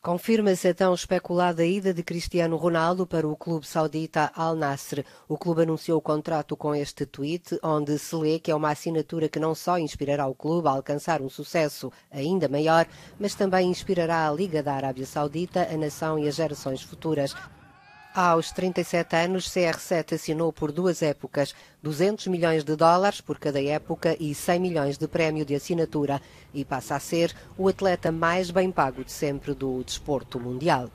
Confirma-se a tão especulada ida de Cristiano Ronaldo para o clube saudita Al Nasser. O clube anunciou o contrato com este tweet, onde se lê que é uma assinatura que não só inspirará o clube a alcançar um sucesso ainda maior, mas também inspirará a Liga da Arábia Saudita, a nação e as gerações futuras. Aos 37 anos, CR7 assinou por duas épocas, 200 milhões de dólares por cada época e 100 milhões de prémio de assinatura, e passa a ser o atleta mais bem pago de sempre do desporto mundial.